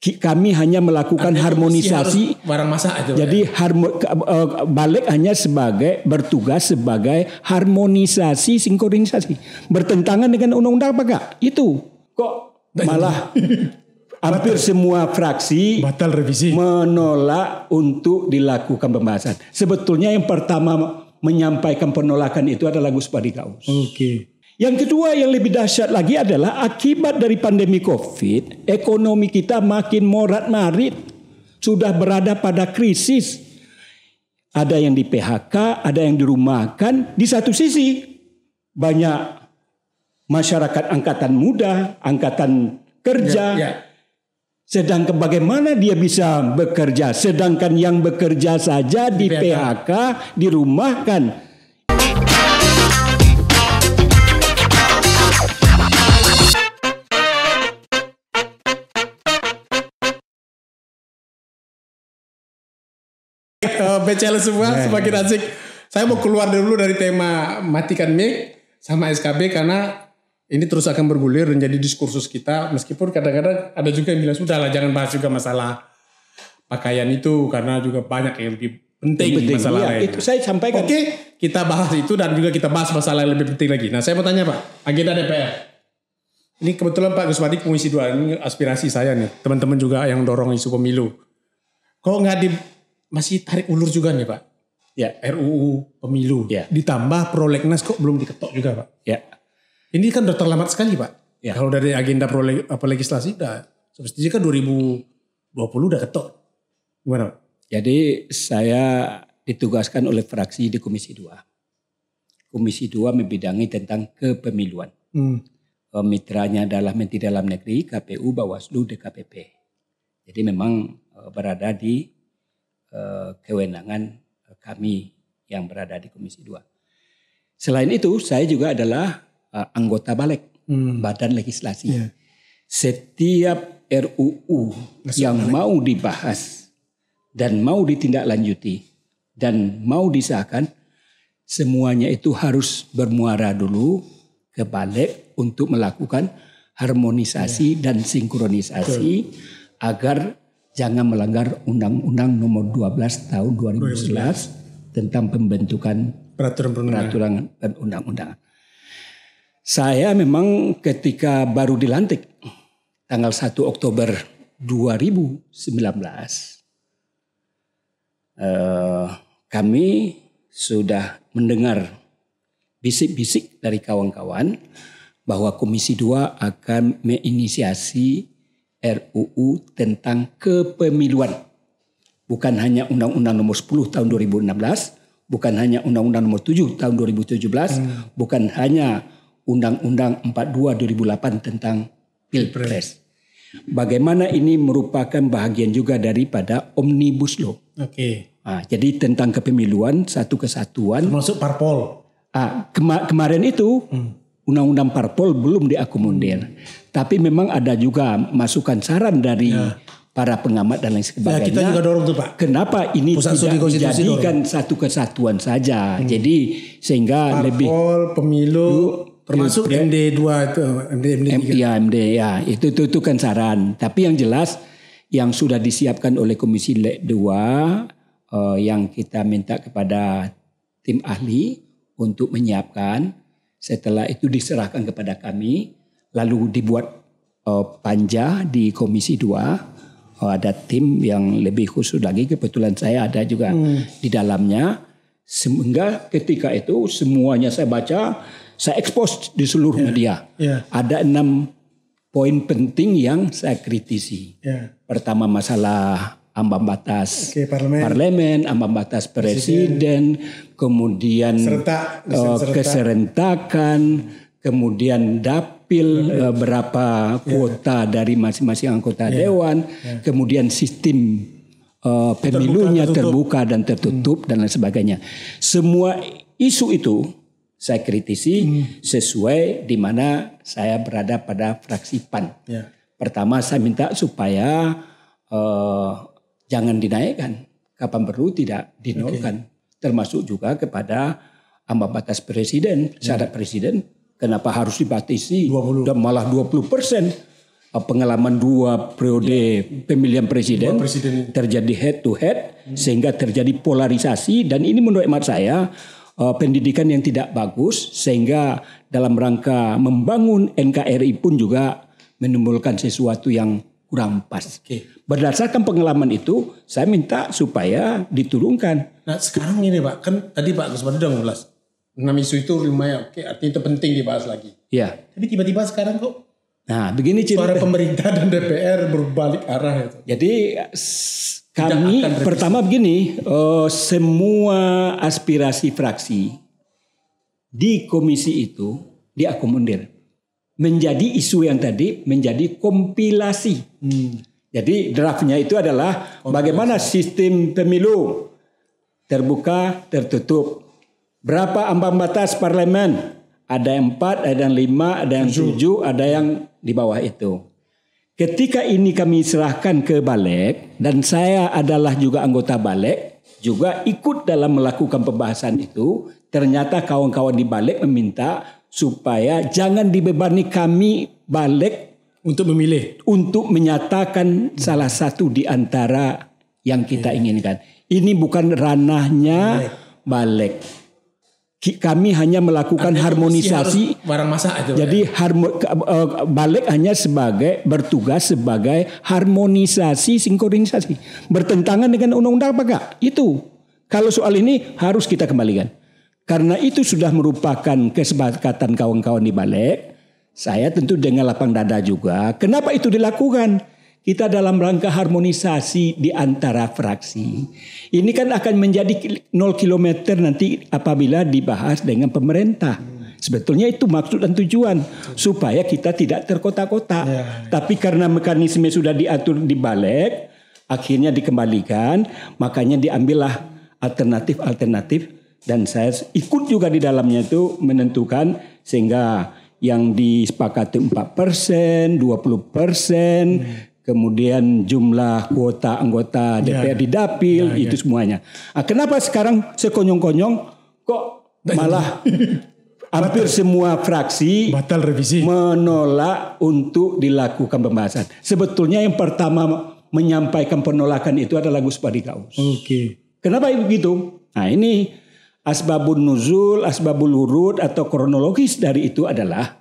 kami hanya melakukan Artinya harmonisasi barang masa itu. Jadi ya. harmo, e, balik hanya sebagai bertugas sebagai harmonisasi sinkronisasi bertentangan dengan undang-undang apa enggak? Itu kok nah, malah hampir batal. semua fraksi batal revisi menolak untuk dilakukan pembahasan. Sebetulnya yang pertama menyampaikan penolakan itu adalah Gus Padikaus. Oke. Okay. Yang kedua yang lebih dahsyat lagi adalah akibat dari pandemi COVID, ekonomi kita makin morat-marit, sudah berada pada krisis. Ada yang di PHK, ada yang dirumahkan. Di satu sisi banyak masyarakat angkatan muda, angkatan kerja. ya, ya. Sedangkan bagaimana dia bisa bekerja, sedangkan yang bekerja saja di, di PHK dirumahkan Eh, iya. BCL semua yeah. Iya, semakin iya. asik. Saya mau keluar dulu dari tema matikan mic sama SKB karena ini terus akan bergulir dan jadi diskursus kita meskipun kadang-kadang ada juga yang bilang sudah lah jangan bahas juga masalah pakaian itu karena juga banyak yang lebih penting, penting. masalah iya, lain. Itu saya sampaikan. Oke, kita bahas itu dan juga kita bahas masalah yang lebih penting lagi. Nah, saya mau tanya Pak, agenda DPR. Ini kebetulan Pak Gusmadi komisi dua ini aspirasi saya nih, teman-teman juga yang dorong isu pemilu. Kok nggak di masih tarik ulur juga nih Pak. Ya. RUU pemilu. Ya. Ditambah prolegnas kok belum diketok juga Pak. Ya. Ini kan udah terlambat sekali Pak. Ya. Kalau dari agenda pro apa legislasi kan dua sebetulnya kan 2020 udah ketok. Gimana Pak? Jadi saya ditugaskan oleh fraksi di Komisi 2. Komisi 2 membidangi tentang kepemiluan. Hmm. Mitranya adalah Menteri Dalam Negeri, KPU, Bawaslu, DKPP. Jadi memang eh, berada di Eh, kewenangan kami yang berada di Komisi 2. Selain itu, saya juga adalah eh, anggota balik hmm. Badan Legislasi. Yeah. Setiap RUU Masuk yang balik. mau dibahas dan mau ditindaklanjuti dan mau disahkan, semuanya itu harus bermuara dulu ke balik untuk melakukan harmonisasi yeah. dan sinkronisasi Betul. agar jangan melanggar Undang-Undang Nomor 12 Tahun 2011, 2011. tentang pembentukan peraturan peraturan dan undang-undang. Saya memang ketika baru dilantik tanggal 1 Oktober 2019 eh, kami sudah mendengar bisik-bisik dari kawan-kawan bahwa Komisi 2 akan menginisiasi RUU tentang kepemiluan. Bukan hanya Undang-Undang Nomor 10 tahun 2016, bukan hanya Undang-Undang Nomor 7 tahun 2017, hmm. bukan hanya Undang-Undang 42 2008 tentang Pilpres. Bagaimana ini merupakan bahagian juga daripada Omnibus Law. Oke. Okay. Nah, jadi tentang kepemiluan satu kesatuan. Termasuk parpol. Ah, kema kemarin itu hmm undang-undang parpol belum diakomodir. Hmm. Tapi memang ada juga masukan saran dari ya. para pengamat dan lain sebagainya. Ya, kita juga dorong tuh Pak. Kenapa ini Pusat tidak dijadikan dorong. satu kesatuan saja? Hmm. Jadi sehingga parpol, lebih pemilu termasuk ya, MD2 itu MD MD M, ya MD ya itu, itu itu kan saran. Tapi yang jelas yang sudah disiapkan oleh Komisi 2 e uh, eh, yang kita minta kepada tim ahli untuk menyiapkan setelah itu diserahkan kepada kami, lalu dibuat uh, panja di Komisi 2. Uh, eh, ada tim yang lebih khusus lagi, kebetulan saya ada juga hmm. di dalamnya. Sehingga ketika itu semuanya saya baca, saya ekspos di seluruh yeah. media. Yeah. Ada enam poin penting yang saya kritisi. Yeah. Pertama masalah ambang batas okay, parlemen. parlemen, ambang batas presiden, presiden. kemudian Serta, uh, eh, keserentakan, kemudian dapil uh, berapa ya. kuota dari masing-masing anggota yeah. dewan, yeah. kemudian sistem uh, pemilunya terbuka, terbuka dan tertutup hmm. dan lain sebagainya. Semua isu itu saya kritisi hmm. sesuai di mana saya berada pada fraksi PAN. Yeah. Pertama saya minta supaya jangan dinaikkan. Kapan perlu tidak dinaikkan. Okay. Termasuk juga kepada ambang batas presiden, ya. syarat presiden. Kenapa harus dibatasi dan malah 20 persen? Pengalaman dua periode yeah. pemilihan presiden, presiden terjadi head to head hmm. sehingga terjadi polarisasi dan ini menurut hemat saya uh, pendidikan yang tidak bagus sehingga dalam rangka membangun NKRI pun juga menimbulkan sesuatu yang kurang pas. Okay. Berdasarkan pengalaman itu, saya minta supaya diturunkan. Nah sekarang ini Pak, kan tadi Pak Gusman sudah ngulas. Enam isu itu lumayan, oke okay, artinya itu penting dibahas lagi. Iya. Tapi tiba-tiba sekarang kok Nah, begini cerita. Suara pemerintah dan DPR berbalik arah itu. Jadi kami pertama begini, uh, semua aspirasi fraksi di komisi itu diakomodir menjadi isu yang tadi menjadi kompilasi. Hmm. Jadi draftnya itu adalah kompilasi. bagaimana sistem pemilu terbuka, tertutup. Berapa ambang batas parlemen? Ada yang empat, ada yang lima, ada yang tujuh. tujuh, ada yang di bawah itu. Ketika ini kami serahkan ke Balek dan saya adalah juga anggota Balek juga ikut dalam melakukan pembahasan itu, ternyata kawan-kawan di Balek meminta supaya jangan dibebani kami balik untuk memilih untuk menyatakan hmm. salah satu di antara yang kita yeah. inginkan. Ini bukan ranahnya balik. Kami hanya melakukan Artinya harmonisasi barang masa itu. Jadi ya. harmo, e, balik hanya sebagai bertugas sebagai harmonisasi sinkronisasi. Bertentangan dengan undang-undang apa enggak? Itu. Kalau soal ini harus kita kembalikan. Karena itu sudah merupakan kesepakatan kawan-kawan di balik. Saya tentu dengan lapang dada juga. Kenapa itu dilakukan? Kita dalam rangka harmonisasi di antara fraksi. Ini kan akan menjadi 0 km nanti apabila dibahas dengan pemerintah. Sebetulnya itu maksud dan tujuan supaya kita tidak terkota-kota. Ya, ya. Tapi karena mekanisme sudah diatur di balik, akhirnya dikembalikan, makanya diambillah alternatif-alternatif dan saya ikut juga di dalamnya itu menentukan sehingga yang disepakati 4 persen, 20 persen, hmm. kemudian jumlah kuota anggota DPR ya, di dapil ya, ya. itu semuanya. Nah, kenapa sekarang sekonyong-konyong kok malah hampir batal, semua fraksi batal revisi menolak untuk dilakukan pembahasan. Sebetulnya yang pertama menyampaikan penolakan itu adalah Gus Padi Oke. Okay. Kenapa begitu? Nah ini Asbabun nuzul, asbabul lurut, atau kronologis dari itu adalah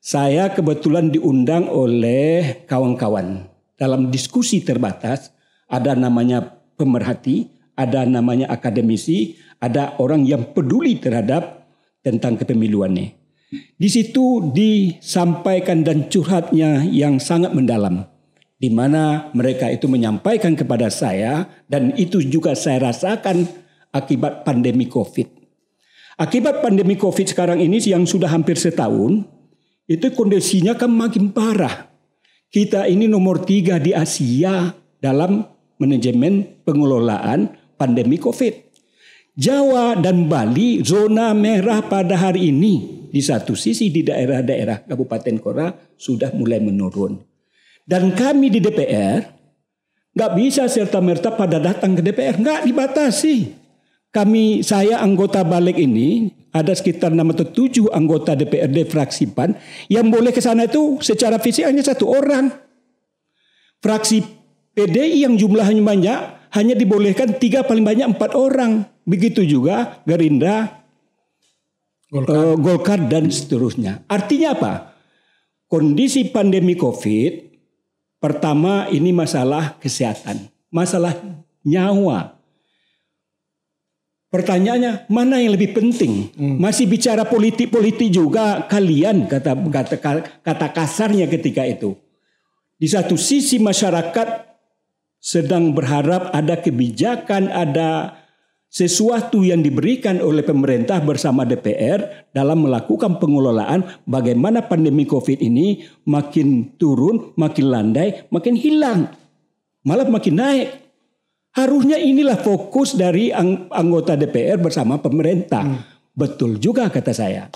saya kebetulan diundang oleh kawan-kawan dalam diskusi terbatas ada namanya pemerhati, ada namanya akademisi, ada orang yang peduli terhadap tentang kepemiluan Di situ disampaikan dan curhatnya yang sangat mendalam di mana mereka itu menyampaikan kepada saya dan itu juga saya rasakan akibat pandemi COVID. Akibat pandemi COVID sekarang ini yang sudah hampir setahun, itu kondisinya kan makin parah. Kita ini nomor tiga di Asia dalam manajemen pengelolaan pandemi COVID. Jawa dan Bali zona merah pada hari ini di satu sisi di daerah-daerah Kabupaten Kota sudah mulai menurun. Dan kami di DPR nggak bisa serta merta pada datang ke DPR nggak dibatasi kami saya anggota balik ini ada sekitar enam atau tujuh anggota DPRD fraksi PAN yang boleh ke sana itu secara fisik hanya satu orang. Fraksi PDI yang jumlahnya banyak hanya dibolehkan tiga paling banyak empat orang. Begitu juga Gerindra, Golkar. Uh, Golkar dan seterusnya. Artinya apa? Kondisi pandemi COVID pertama ini masalah kesehatan, masalah nyawa Pertanyaannya mana yang lebih penting? Hmm. Masih bicara politik-politik juga kalian kata kata kata kasarnya ketika itu. Di satu sisi masyarakat sedang berharap ada kebijakan, ada sesuatu yang diberikan oleh pemerintah bersama DPR dalam melakukan pengelolaan bagaimana pandemi Covid ini makin turun, makin landai, makin hilang, malah makin naik. Harusnya inilah fokus dari anggota DPR bersama pemerintah. Hmm. Betul juga kata saya.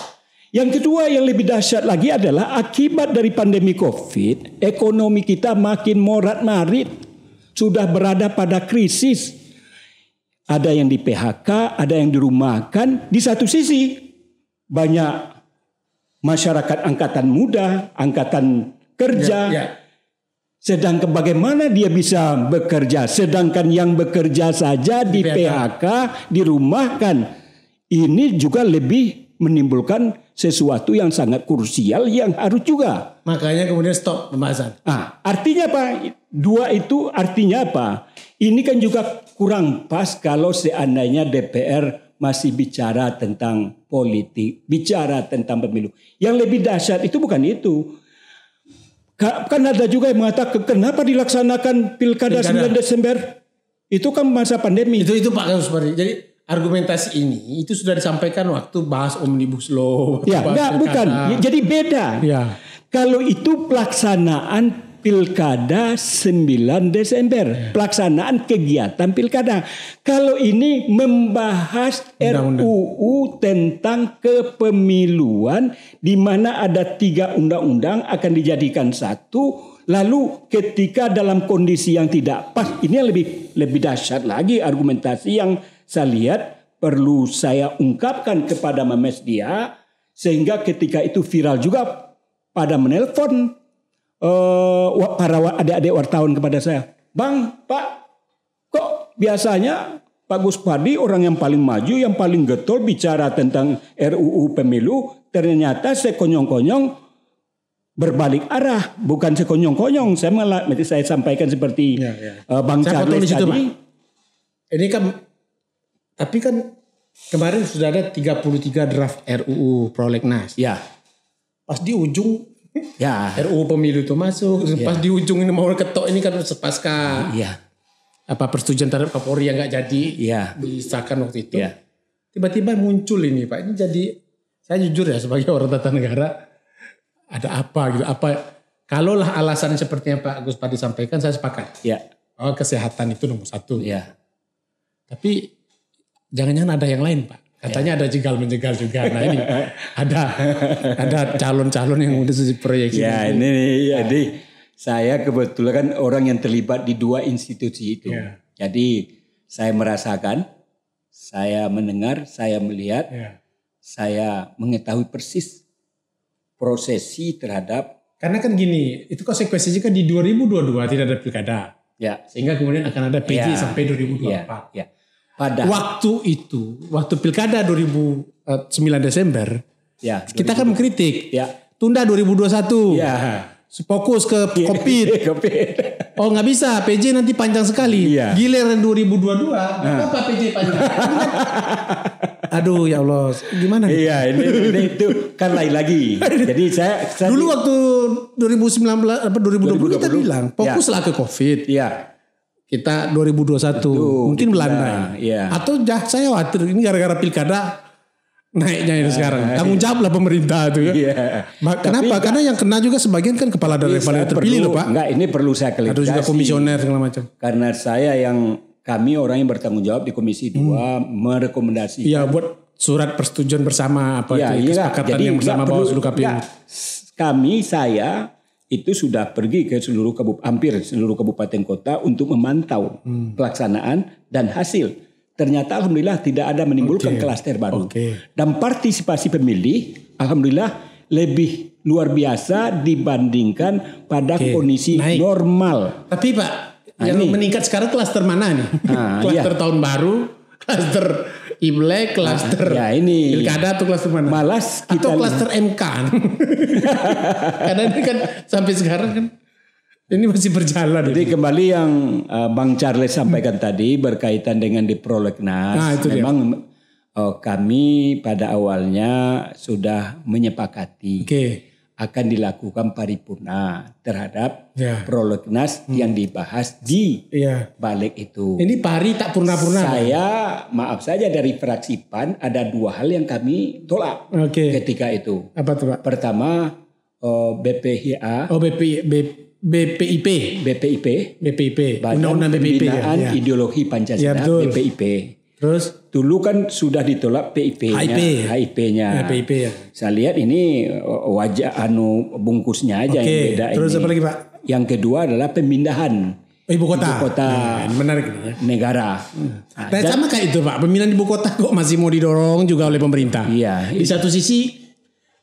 Yang kedua yang lebih dahsyat lagi adalah akibat dari pandemi COVID, ekonomi kita makin morat-marit, sudah berada pada krisis. Ada yang di PHK, ada yang dirumahkan. Di satu sisi banyak masyarakat angkatan muda, angkatan kerja, yeah, yeah Sedangkan bagaimana dia bisa bekerja, sedangkan yang bekerja saja di, di PHK, dirumahkan. Ini juga lebih menimbulkan sesuatu yang sangat krusial yang harus juga. Makanya kemudian stop pembahasan. Ah, artinya apa? Dua itu artinya apa? Ini kan juga kurang pas kalau seandainya DPR masih bicara tentang politik, bicara tentang pemilu. Yang lebih dahsyat itu bukan itu Kan ada juga yang mengatakan kenapa dilaksanakan pilkada, pilkada. 9 Desember? Itu kan masa pandemi. Itu itu Pak Kapolri. Jadi argumentasi ini itu sudah disampaikan waktu bahas omnibus law. Ya, enggak, bukan. Jadi beda. Ya. Kalau itu pelaksanaan pilkada 9 Desember pelaksanaan kegiatan pilkada. Kalau ini membahas undang -undang. RUU tentang kepemiluan di mana ada tiga undang-undang akan dijadikan satu. Lalu ketika dalam kondisi yang tidak pas, ini yang lebih lebih dahsyat lagi argumentasi yang saya lihat perlu saya ungkapkan kepada Mames dia sehingga ketika itu viral juga pada menelpon uh, para adik-adik wartawan kepada saya, Bang, Pak, kok biasanya Pak Gus Padi orang yang paling maju, yang paling getol bicara tentang RUU pemilu, ternyata sekonyong-konyong berbalik arah, bukan sekonyong-konyong. Saya malah, saya sampaikan seperti ya, ya. Eh, Bang saya Charles situ, tadi. Pak. Ini kan, tapi kan kemarin sudah ada 33 draft RUU prolegnas. Ya. Pas di ujung ya. RUU pemilu itu masuk. Ya. Pas di ujung ini mau ketok ini kan pasca ya. apa persetujuan terhadap Kapolri yang nggak jadi ya. disahkan waktu itu. Ya. Tiba-tiba muncul ini Pak. Ini jadi saya jujur ya sebagai orang tata negara ada apa gitu. Apa kalaulah alasan seperti yang Pak Agus Padi sampaikan saya sepakat. Ya. Oh, kesehatan itu nomor satu. Ya. Tapi jangan-jangan ada yang lain Pak. Katanya yeah. ada jegal-menjegal juga. Nah ini ada ada calon-calon yang udah proyeksi. Ya ini, ini ya. Nah. jadi saya kebetulan kan orang yang terlibat di dua institusi itu. Yeah. Jadi saya merasakan, saya mendengar, saya melihat, yeah. saya mengetahui persis prosesi terhadap. Karena kan gini, itu konsekuensinya kan di 2022 tidak ada pilkada. Ya. Sehingga kemudian akan ada PJ yeah. sampai 2024. Ya. Yeah. Pada waktu itu, waktu pilkada 2009 eh, Desember, ya, 2020. kita kan mengkritik, ya. tunda 2021, ya. fokus ke COVID. oh nggak bisa, PJ nanti panjang sekali. Ya. Giliran 2022, nah. apa PJ panjang? Aduh ya Allah, gimana? Nih? Iya, ini, ini itu kan lain lagi. Jadi saya, saya dulu waktu 2019 apa 2020, 2020 kita bilang ya. fokuslah ya. ke COVID. Iya kita 2021 Aduh, mungkin Belanda ya. atau ya, saya khawatir ini gara-gara pilkada naiknya ini sekarang tanggung jawab lah pemerintah itu ya yeah. kenapa Tapi, karena yang kena juga sebagian kan kepala daerah iya, yang terpilih perlu, loh pak enggak ini perlu saya klarifikasi ada juga komisioner segala macam karena saya yang kami orang yang bertanggung jawab di komisi 2 hmm. merekomendasikan ya buat surat persetujuan bersama apa ya, itu, iya, kesepakatan yang bersama bawah seluruh KPU kami saya itu sudah pergi ke seluruh kabupaten hampir seluruh kabupaten kota untuk memantau hmm. pelaksanaan dan hasil. Ternyata alhamdulillah tidak ada menimbulkan okay. klaster baru. Okay. Dan partisipasi pemilih alhamdulillah lebih luar biasa dibandingkan pada okay. kondisi Naik. normal. Tapi Pak, nah, yang ini. meningkat sekarang klaster mana nih? Ah, klaster iya. tahun baru, klaster Imlek ah, klaster. Nah, ya ini. Pilkada atau klaster mana? Malas kita. Atau klaster MK. Karena ini kan sampai sekarang kan ini masih berjalan. Jadi ini. kembali yang uh, Bang Charles sampaikan hmm. tadi berkaitan dengan di prolegnas. Nah, itu memang Oh, kami pada awalnya sudah menyepakati. Oke. Okay akan dilakukan paripurna terhadap ya. prolegnas hmm. yang dibahas di ya. balik itu. Ini pari tak purna-purna. Saya kan? maaf saja dari fraksi PAN ada dua hal yang kami tolak okay. ketika itu. Apa tuh Pak? Pertama eh, oh, BPHA. Oh BP, B, BPIP. BPIP. BPIP. Undang-undang BPIP. Pembinaan ya. Ideologi Pancasila ya, BPIP. Terus Dulu kan sudah ditolak PIP-nya, HIP. HIP-nya. Ya, eh, PIP ya. Saya lihat ini eh, wajah anu bungkusnya aja okay. yang beda terus ini. apa lagi Pak? Yang kedua adalah pemindahan ibu kota. Ibu kota. Ya, menarik ya. Negara. Hmm. Nah, ya, sama kayak itu Pak, pemindahan ibu kota kok masih mau didorong juga oleh pemerintah. Iya. Di iya. satu sisi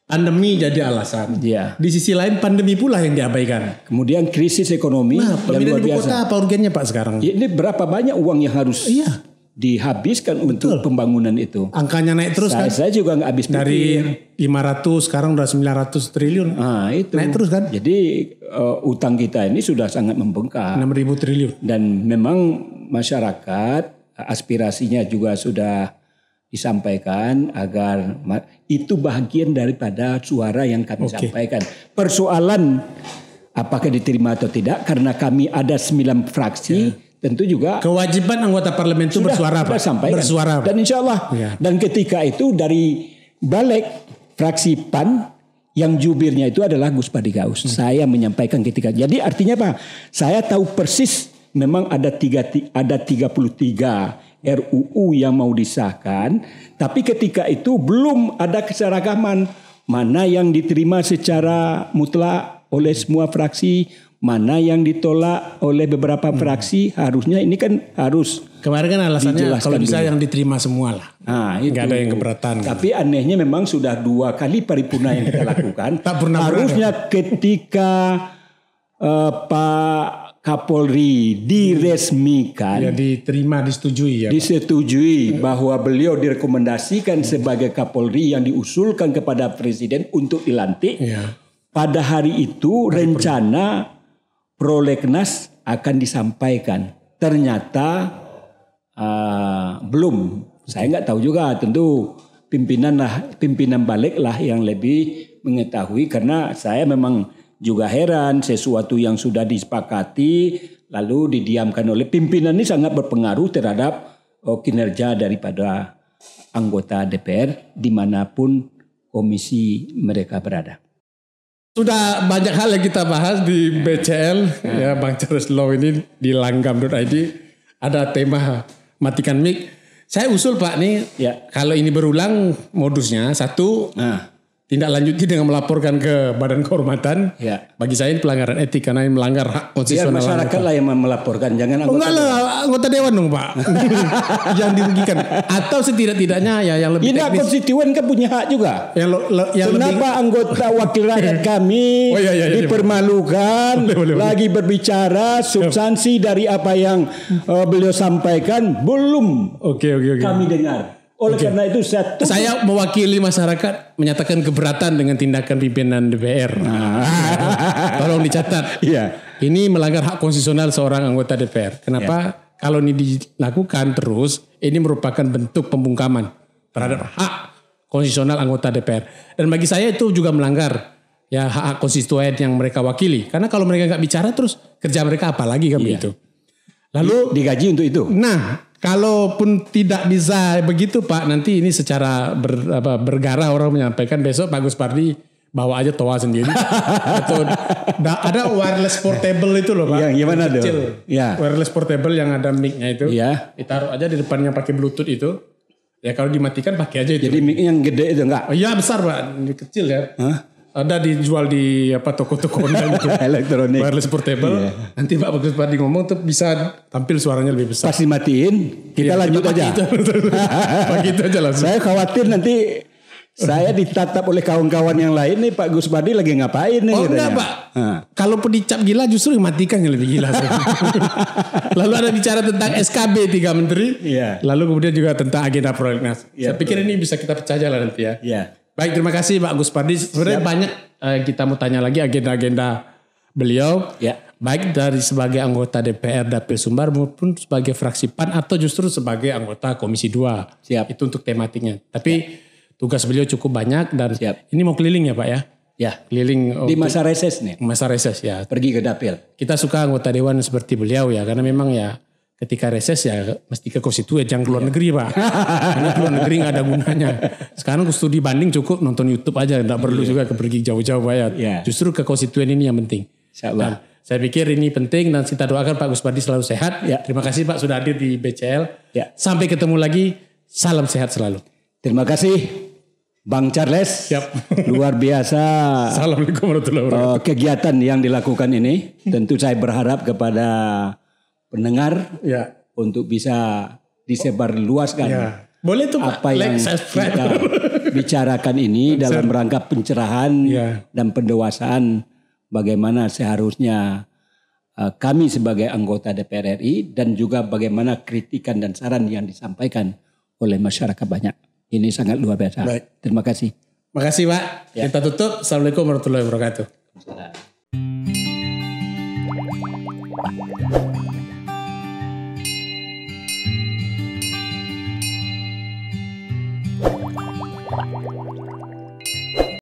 pandemi jadi alasan. Iya. Di sisi lain pandemi pula yang diabaikan. Kemudian krisis ekonomi nah, pemindahan ibu kota apa urgennya Pak sekarang? Ya, ini berapa banyak uang yang harus Iya dihabiskan Betul. untuk pembangunan itu. Angkanya naik terus saya, kan? Saya juga nggak habis Dari pikir. 500 sekarang udah 900 triliun. Nah, itu. Naik terus kan? Jadi uh, utang kita ini sudah sangat membengkak. 6000 triliun. Dan memang masyarakat aspirasinya juga sudah disampaikan agar itu bagian daripada suara yang kami okay. sampaikan. Persoalan apakah diterima atau tidak karena kami ada 9 fraksi yeah tentu juga kewajiban anggota parlemen itu bersuara sudah Pak. Sampaikan. bersuara dan insya Allah ya. dan ketika itu dari balik fraksi PAN yang jubirnya itu adalah Gus Padigaus hmm. saya menyampaikan ketika jadi artinya apa saya tahu persis memang ada tiga ada 33 RUU yang mau disahkan tapi ketika itu belum ada keseragaman mana yang diterima secara mutlak oleh semua fraksi mana yang ditolak oleh beberapa hmm. fraksi harusnya ini kan harus kemarin kan alasannya kalau bisa yang diterima semua lah nah, itu. nggak ada yang keberatan kan. tapi kan. anehnya memang sudah dua kali paripurna yang kita lakukan tak pernah harusnya ketika uh, Pak Kapolri diresmikan. Ya diterima, disetujui ya. Pak. Disetujui hmm. bahwa beliau direkomendasikan hmm. sebagai Kapolri yang diusulkan kepada Presiden untuk dilantik. Ya. Pada hari itu rencana prolegnas akan disampaikan. Ternyata uh, belum. Saya nggak tahu juga tentu pimpinan lah pimpinan balik lah yang lebih mengetahui karena saya memang juga heran sesuatu yang sudah disepakati lalu didiamkan oleh pimpinan ini sangat berpengaruh terhadap oh, kinerja daripada anggota DPR dimanapun komisi mereka berada. Sudah banyak hal yang kita bahas di BCL ya Bang Charles Law ini di langgam.id ada tema matikan mic. Saya usul Pak nih ya. kalau ini berulang modusnya satu nah tindak lanjutnya dengan melaporkan ke Badan Kehormatan. Ya. Bagi saya ini pelanggaran etik karena ini melanggar hak konstitusional. Biar masyarakat lah yang melaporkan, jangan anggota. Oh, enggak lah, anggota dewan dong pak. yang dirugikan. Atau setidak-tidaknya ya yang lebih. Tidak konstituen kan punya hak juga. Yang, lo, lo, yang Kenapa lebih... anggota wakil rakyat kami oh, iya, iya, iya, iya. dipermalukan, boleh, boleh, lagi berbicara substansi dari apa yang uh, beliau sampaikan belum. Oke okay, oke okay, oke. Okay. Kami dengar. Oleh okay. karena itu saya tutup. saya mewakili masyarakat menyatakan keberatan dengan tindakan pimpinan DPR. Nah, tolong dicatat. Iya. Ini melanggar hak konstitusional seorang anggota DPR. Kenapa? Yeah. Kalau ini dilakukan terus, ini merupakan bentuk pembungkaman terhadap iya. hak konstitusional anggota DPR. Dan bagi saya itu juga melanggar ya hak, -hak konstituen yang mereka wakili. Karena kalau mereka nggak bicara terus kerja mereka apa lagi kan yeah. begitu. Lalu digaji untuk itu. Nah, Kalaupun tidak bisa begitu Pak, nanti ini secara ber, apa, bergara orang menyampaikan besok Pak Gus Pardi bawa aja toa sendiri atau da, nah, ada wireless portable itu loh pak iya, yang gimana tuh? kecil ya. wireless portable yang ada micnya itu ya. ditaruh aja di depannya pakai bluetooth itu ya kalau dimatikan pakai aja itu jadi mic yang gede itu enggak oh, iya besar pak Ini kecil ya Hah? ada dijual di apa toko-toko online gitu. Elektronik. Wireless portable. Yeah. Nanti Pak Bagus Padi ngomong tuh bisa tampil suaranya lebih besar. Pasti matiin, kita yeah, lanjut kita aja. Pagi itu aja langsung. Saya khawatir nanti saya ditatap oleh kawan-kawan yang lain nih Pak Gus Badi lagi ngapain nih? Oh katanya. enggak Pak. Kalau dicap gila justru dimatikan yang lebih gila. lalu ada bicara tentang SKB tiga menteri. Yeah. Lalu kemudian juga tentang agenda prolegnas. Yeah, saya iya, pikir betul. ini bisa kita pecah jalan nanti ya. Yeah. Baik, terima kasih Pak Agus Pardi. Sebenarnya Siap. banyak eh, kita mau tanya lagi agenda-agenda beliau. Ya. Baik dari sebagai anggota DPR Dapil Sumbar maupun sebagai fraksi PAN atau justru sebagai anggota Komisi 2. Siap. Itu untuk tematiknya. Tapi ya. tugas beliau cukup banyak dan Siap. ini mau keliling ya Pak ya? Ya, keliling oh, di masa reses nih. Masa reses ya. Pergi ke dapil. Kita suka anggota dewan seperti beliau ya, karena memang ya ketika reses ya mesti ke konstituen jangan keluar negeri pak iya. karena keluar negeri nggak ada gunanya sekarang studi banding cukup nonton YouTube aja nggak perlu iya. juga ke pergi jauh-jauh ya iya. justru ke konstituen ini yang penting nah saya pikir ini penting dan kita doakan Pak Gus Badi selalu sehat ya. terima kasih Pak sudah hadir di BCL ya. sampai ketemu lagi salam sehat selalu terima kasih Bang Charles Siap. luar biasa Assalamualaikum warahmatullahi wabarakatuh oh, kegiatan yang dilakukan ini tentu saya berharap kepada pendengar ya. untuk bisa disebarluaskan. Ya. Boleh tuh apa Pak, yang subscribe. kita bicarakan ini dalam rangka pencerahan ya. dan pendewasaan bagaimana seharusnya eh, kami sebagai anggota DPR RI dan juga bagaimana kritikan dan saran yang disampaikan oleh masyarakat banyak. Ini sangat luar biasa. Baik. Terima kasih. Terima kasih Pak. Ya. Kita tutup. Assalamualaikum warahmatullahi wabarakatuh. Assalamualaikum.